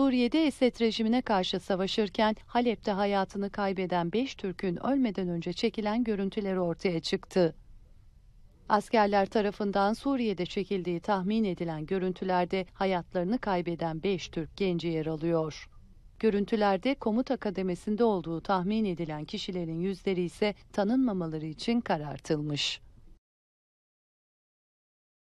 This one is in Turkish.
Suriye'de Esed rejimine karşı savaşırken Halep'te hayatını kaybeden 5 Türk'ün ölmeden önce çekilen görüntüleri ortaya çıktı. Askerler tarafından Suriye'de çekildiği tahmin edilen görüntülerde hayatlarını kaybeden 5 Türk genci yer alıyor. Görüntülerde komuta kademesinde olduğu tahmin edilen kişilerin yüzleri ise tanınmamaları için karartılmış.